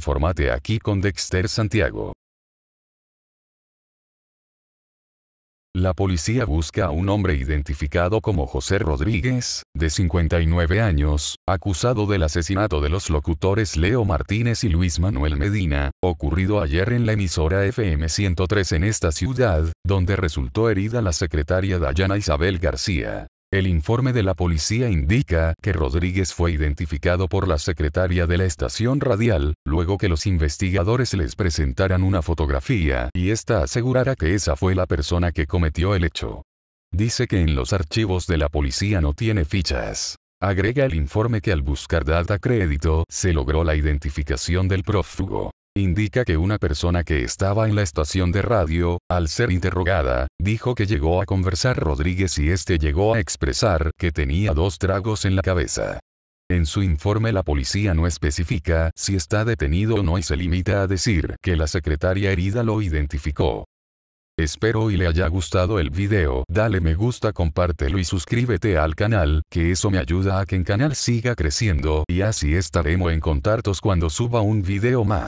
Infórmate aquí con Dexter Santiago. La policía busca a un hombre identificado como José Rodríguez, de 59 años, acusado del asesinato de los locutores Leo Martínez y Luis Manuel Medina, ocurrido ayer en la emisora FM 103 en esta ciudad, donde resultó herida la secretaria Dayana Isabel García. El informe de la policía indica que Rodríguez fue identificado por la secretaria de la estación radial, luego que los investigadores les presentaran una fotografía y esta asegurara que esa fue la persona que cometió el hecho. Dice que en los archivos de la policía no tiene fichas. Agrega el informe que al buscar data crédito se logró la identificación del prófugo indica que una persona que estaba en la estación de radio, al ser interrogada, dijo que llegó a conversar Rodríguez y este llegó a expresar que tenía dos tragos en la cabeza. En su informe la policía no especifica si está detenido o no y se limita a decir que la secretaria herida lo identificó. Espero y le haya gustado el video, dale me gusta compártelo y suscríbete al canal, que eso me ayuda a que el canal siga creciendo y así estaremos en contactos cuando suba un video más.